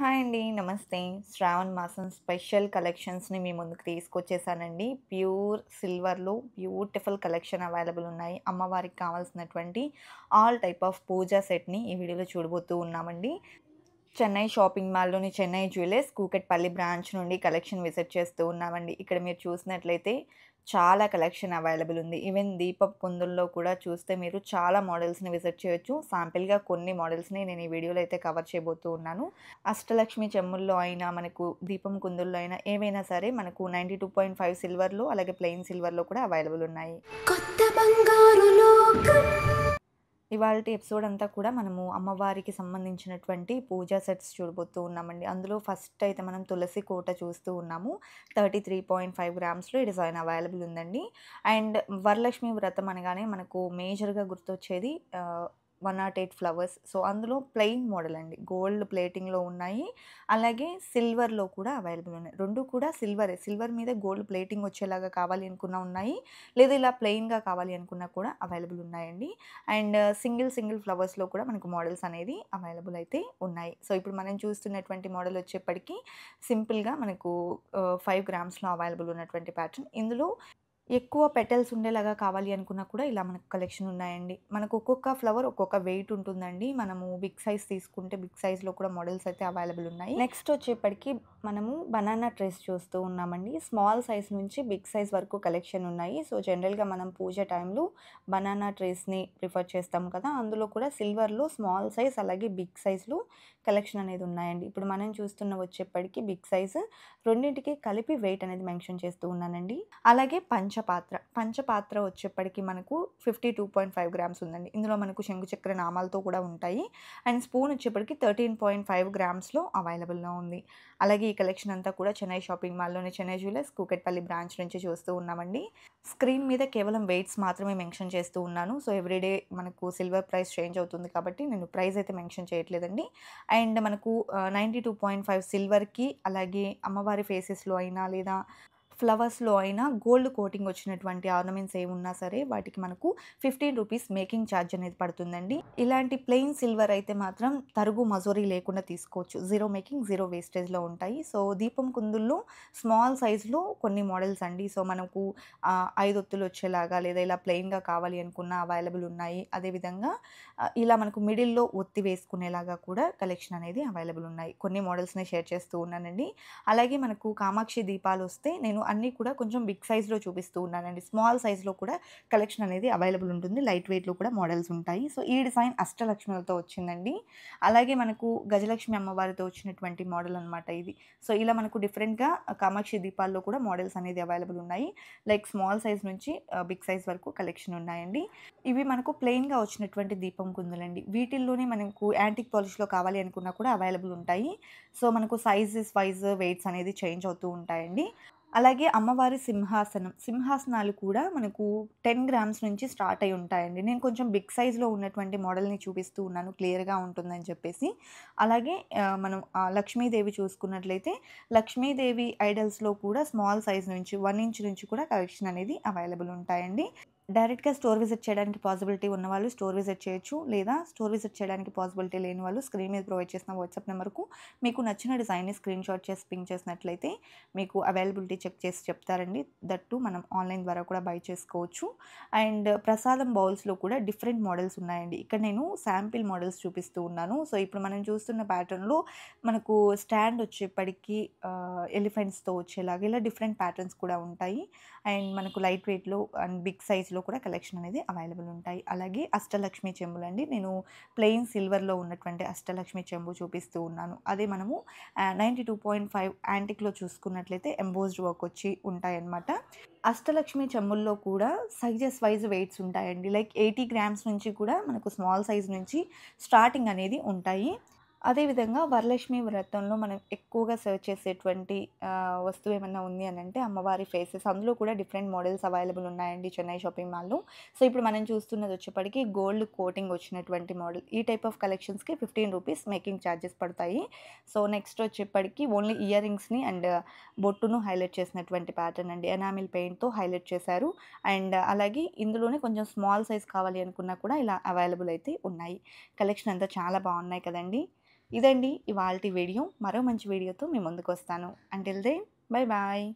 hi అండి నమస్తే శ్రావణ్ మాసం స్పెషల్ కలెక్షన్స్ని మీ ముందుకు తీసుకొచ్చేసానండి ప్యూర్ సిల్వర్లో బ్యూటిఫుల్ కలెక్షన్ అవైలబుల్ ఉన్నాయి అమ్మవారికి కావాల్సినటువంటి ఆల్ టైప్ ఆఫ్ పూజా సెట్ని ఈ వీడియోలో చూడబోతూ ఉన్నామండి చెన్నై షాపింగ్ మాల్లోని చెన్నై జ్యువెలర్స్ కూకట్పల్లి బ్రాంచ్ నుండి కలెక్షన్ విజిట్ చేస్తూ ఉన్నామండి ఇక్కడ మీరు చూసినట్లయితే చాలా కలెక్షన్ అవైలబుల్ ఉంది ఈవెన్ దీపప్ కుందుల్లో కూడా చూస్తే మీరు చాలా మోడల్స్ని విజిట్ చేయొచ్చు సాంపిల్గా కొన్ని మోడల్స్ని నేను ఈ వీడియోలో అయితే కవర్ చేయబోతూ ఉన్నాను అష్టలక్ష్మి చెమ్ముల్లో అయినా మనకు దీపం కుందుల్లో అయినా ఏవైనా సరే మనకు నైంటీ టూ పాయింట్ ఫైవ్ సిల్వర్లో అలాగే ప్లెయిన్ సిల్వర్లో కూడా అవైలబుల్ ఉన్నాయి కొత్త బంగారు లోకం ఇవాళ ఎపిసోడ్ అంతా కూడా మనము అమ్మవారికి సంబంధించినటువంటి పూజా సెట్స్ చూడబోతూ ఉన్నామండి అందులో ఫస్ట్ అయితే మనం తులసి కోట చూస్తూ ఉన్నాము థర్టీ త్రీ పాయింట్ ఫైవ్ గ్రామ్స్లో ఈ డిజైన్ అవైలబుల్ ఉందండి అండ్ వరలక్ష్మి వ్రతం అనగానే మనకు మేజర్గా గుర్తొచ్చేది one not eight flowers so అందులో ప్లెయిన్ మోడల్ అండి గోల్డ్ ప్లేటింగ్లో ఉన్నాయి అలాగే సిల్వర్లో కూడా అవైలబుల్ ఉన్నాయి రెండు కూడా సిల్వరే సిల్వర్ మీద గోల్డ్ ప్లేటింగ్ వచ్చేలాగా కావాలి అనుకున్నా ఉన్నాయి లేదా ఇలా ప్లెయిన్గా కావాలి అనుకున్నా కూడా అవైలబుల్ ఉన్నాయండి అండ్ సింగిల్ సింగిల్ ఫ్లవర్స్లో కూడా మనకు మోడల్స్ అనేది అవైలబుల్ అయితే ఉన్నాయి సో ఇప్పుడు మనం చూస్తున్నటువంటి మోడల్ వచ్చేప్పటికీ సింపుల్గా మనకు ఫైవ్ గ్రామ్స్లో అవైలబుల్ ఉన్నటువంటి ప్యాటర్న్ ఇందులో ఎక్కువ పెటల్స్ ఉండేలాగా కావాలి అనుకున్నా కూడా ఇలా మనకు కలెక్షన్ ఉన్నాయండి మనకు ఒక్కొక్క ఫ్లవర్ ఒక్కొక్క వెయిట్ ఉంటుందండి మనము బిగ్ సైజ్ తీసుకుంటే బిగ్ సైజ్లో కూడా మోడల్స్ అయితే అవైలబుల్ ఉన్నాయి నెక్స్ట్ వచ్చేప్పటికి మనము బనానా ట్రేస్ చూస్తూ ఉన్నామండి స్మాల్ సైజ్ నుంచి బిగ్ సైజ్ వరకు కలెక్షన్ ఉన్నాయి సో జనరల్గా మనం పూజ టైంలో బనానా ట్రేస్ని ప్రిఫర్ చేస్తాం కదా అందులో కూడా సిల్వర్లో స్మాల్ సైజ్ అలాగే బిగ్ సైజ్లో కలెక్షన్ అనేది ఉన్నాయండి ఇప్పుడు మనం చూస్తున్న వచ్చేప్పటికి బిగ్ సైజ్ రెండింటికి కలిపి వెయిట్ అనేది మెన్షన్ చేస్తూ ఉన్నానండి అలాగే పంచ పంచపాత్ర పంచపాత్ర వచ్చేప్పటికి మనకు fifty two point five grams ఉందండి ఇందులో మనకు చక్ర నామాలతో కూడా ఉంటాయి అండ్ స్పూన్ వచ్చేప్పటికి థర్టీన్ పాయింట్ ఫైవ్ గ్రామ్స్లో అవైలబుల్లో ఉంది అలాగే ఈ కలెక్షన్ అంతా కూడా చెన్నై షాపింగ్ మాల్లోనే చెన్నై జ్యువెలర్స్ కూకట్పల్లి బ్రాంచ్ నుంచి చూస్తూ ఉన్నామండి స్క్రీన్ మీద కేవలం వెయిట్స్ మాత్రమే మెన్షన్ చేస్తూ ఉన్నాను సో ఎవ్రీడే మనకు సిల్వర్ ప్రైస్ చేంజ్ అవుతుంది కాబట్టి నేను ప్రైస్ అయితే మెన్షన్ చేయట్లేదండి అండ్ మనకు నైంటీ టూ పాయింట్ ఫైవ్ సిల్వర్కి అలాగే అమ్మవారి ఫేసెస్లో అయినా లేదా ఫ్లవర్స్లో అయినా గోల్డ్ కోటింగ్ వచ్చినటువంటి ఆర్నమెంట్స్ ఏమున్నా సరే వాటికి మనకు ఫిఫ్టీన్ రూపీస్ మేకింగ్ ఛార్జ్ అనేది పడుతుందండి ఇలాంటి ప్లెయిన్ సిల్వర్ అయితే మాత్రం తరుగు మజూరీ లేకుండా తీసుకోవచ్చు జీరో మేకింగ్ జీరో వేస్టేజ్లో ఉంటాయి సో దీపం కుందుల్లో స్మాల్ సైజులో కొన్ని మోడల్స్ అండి సో మనకు ఐదొత్తులు వచ్చేలాగా లేదా ఇలా ప్లెయిన్గా కావాలి అనుకున్న అవైలబుల్ ఉన్నాయి అదేవిధంగా ఇలా మనకు మిడిల్లో ఒత్తి వేసుకునేలాగా కూడా కలెక్షన్ అనేది అవైలబుల్ ఉన్నాయి కొన్ని మోడల్స్ని షేర్ చేస్తూ ఉన్నానండి అలాగే మనకు కామాక్షి దీపాలు వస్తే నేను అన్నీ కూడా కొంచెం బిగ్ సైజ్లో చూపిస్తూ ఉన్నానండి స్మాల్ సైజ్లో కూడా కలెక్షన్ అనేది అవైలబుల్ ఉంటుంది లైట్ వెయిట్లో కూడా మోడల్స్ ఉంటాయి సో ఈ డిజైన్ అష్టలక్ష్మిలతో వచ్చిందండి అలాగే మనకు గజలక్ష్మి అమ్మవారితో వచ్చినటువంటి మోడల్ అనమాట ఇది సో ఇలా మనకు డిఫరెంట్గా కామాక్షి దీపాల్లో కూడా మోడల్స్ అనేది అవైలబుల్ ఉన్నాయి లైక్ స్మాల్ సైజ్ నుంచి బిగ్ సైజ్ వరకు కలెక్షన్ ఉన్నాయండి ఇవి మనకు ప్లెయిన్గా వచ్చినటువంటి దీపం కుందులండి వీటిల్లోనే మనకు యాంటిక్ పాలిష్లో కావాలి అనుకున్నా కూడా అవైలబుల్ ఉంటాయి సో మనకు సైజెస్ వైజ్ వెయిట్స్ అనేది చేంజ్ అవుతూ ఉంటాయండి అలాగే అమ్మవారి సింహాసనం సింహాసనాలు కూడా మనకు టెన్ గ్రామ్స్ నుంచి స్టార్ట్ అయి ఉంటాయండి నేను కొంచెం బిగ్ సైజ్లో ఉన్నటువంటి మోడల్ని చూపిస్తూ ఉన్నాను క్లియర్గా ఉంటుందని చెప్పేసి అలాగే మనం లక్ష్మీదేవి చూసుకున్నట్లయితే లక్ష్మీదేవి ఐడల్స్లో కూడా స్మాల్ సైజ్ నుంచి వన్ ఇంచ్ నుంచి కూడా కలెక్షన్ అనేది అవైలబుల్ ఉంటాయండి డైరెక్ట్గా స్టోర్ విజిట్ చేయడానికి పాసిబిలిటీ ఉన్న వాళ్ళు స్టోర్ విజిట్ చేయొచ్చు లేదా స్టోర్ విజిట్ చేయడానికి పాసిబిలిటీ లేని వాళ్ళు స్క్రీన్ మీద ప్రొవైడ్ చేసిన వాట్సాప్ నెంబర్కు మీకు నచ్చిన డిజైన్ని స్క్రీన్ షాట్ చేసి పింక్ చేసినట్లయితే మీకు అవైలబిలిటీ చెక్ చేసి చెప్తారండి దట్టు మనం ఆన్లైన్ ద్వారా కూడా బై చేసుకోవచ్చు అండ్ ప్రసాదం బౌల్స్లో కూడా డిఫరెంట్ మోడల్స్ ఉన్నాయండి ఇక్కడ నేను శాంపిల్ మోడల్స్ చూపిస్తూ ఉన్నాను సో ఇప్పుడు మనం చూస్తున్న ప్యాటర్న్లో మనకు స్టాండ్ వచ్చేప్పటికీ ఎలిఫెంట్స్తో వచ్చేలాగా ఇలా డిఫరెంట్ ప్యాటర్న్స్ కూడా ఉంటాయి అండ్ మనకు లైట్ వెయిట్లో అండ్ బిగ్ సైజ్లో ప్రైస్లో కూడా కలెక్షన్ అనేది అవైలబుల్ ఉంటాయి అలాగే అష్టలక్ష్మి చెంబులు అండి నేను ప్లెయిన్ సిల్వర్లో ఉన్నటువంటి అష్టలక్ష్మి చెంబు చూపిస్తూ ఉన్నాను అదే మనము నైంటీ టూ పాయింట్ ఫైవ్ యాంటిక్లో చూసుకున్నట్లయితే ఎంబోజ్డ్ వర్క్ వచ్చి ఉంటాయన్నమాట అష్టలక్ష్మి చెమ్ముల్లో కూడా సైజెస్ వైజ్ వెయిట్స్ ఉంటాయండి లైక్ ఎయిటీ గ్రామ్స్ నుంచి కూడా మనకు స్మాల్ సైజ్ నుంచి స్టార్టింగ్ అనేది ఉంటాయి అదేవిధంగా వరలక్ష్మి వ్రతంలో మనం ఎక్కువగా సర్చ్ చేసేటువంటి వస్తువు ఏమైనా ఉంది అని అంటే అమ్మవారి ఫేసెస్ అందులో కూడా డిఫరెంట్ మోడల్స్ అవైలబుల్ ఉన్నాయండి చెన్నై షాపింగ్ మాల్లో సో ఇప్పుడు మనం చూస్తున్నది వచ్చేప్పటికి గోల్డ్ కోటింగ్ వచ్చినటువంటి మోడల్ ఈ టైప్ ఆఫ్ కలెక్షన్స్కి ఫిఫ్టీన్ రూపీస్ మేకింగ్ ఛార్జెస్ పడతాయి సో నెక్స్ట్ వచ్చేప్పటికి ఓన్లీ ఇయర్ రింగ్స్ని అండ్ బొట్టును హైలైట్ చేసినటువంటి ప్యాటర్న్ అండి ఎనామిల్ పెయింట్తో హైలైట్ చేశారు అండ్ అలాగే ఇందులోనే కొంచెం స్మాల్ సైజ్ కావాలి అనుకున్నా కూడా ఇలా అవైలబుల్ అయితే ఉన్నాయి కలెక్షన్ అంతా చాలా బాగున్నాయి కదండి ఇదండి ఇవాళ వీడియో మరో మంచి వీడియోతో మీ ముందుకు వస్తాను అంటిల్ దే బాయ్ బాయ్